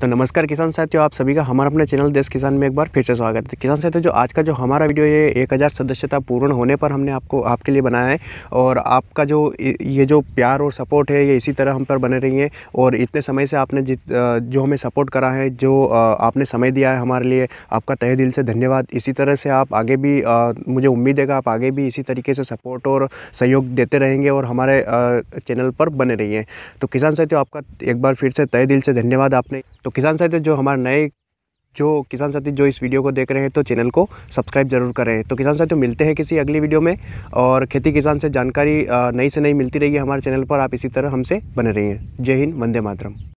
तो नमस्कार किसान साथियों आप सभी का हमारा अपने चैनल देश किसान में एक बार फिर से स्वागत है तो किसान साथियों जो आज का जो हमारा वीडियो ये एक हज़ार सदस्यता पूर्ण होने पर हमने आपको आपके लिए बनाया है और आपका जो ये जो प्यार और सपोर्ट है ये इसी तरह हम पर बने रही है और इतने समय से आपने जित जो हमें सपोर्ट करा है जो आपने समय दिया है हमारे लिए आपका तहे दिल से धन्यवाद इसी तरह से आप आगे भी मुझे उम्मीद है कि आप आगे भी इसी तरीके से सपोर्ट और सहयोग देते रहेंगे और हमारे चैनल पर बने रही तो किसान साथियों आपका एक बार फिर से तय दिल से धन्यवाद आपने तो किसान साथी जो हमारे नए जो किसान साथी जो इस वीडियो को देख रहे हैं तो चैनल को सब्सक्राइब जरूर करें तो किसान साथियों मिलते हैं किसी अगली वीडियो में और खेती किसान से जानकारी नई से नई मिलती रहेगी हमारे चैनल पर आप इसी तरह हमसे बने रहिए जय हिंद वंदे मातरम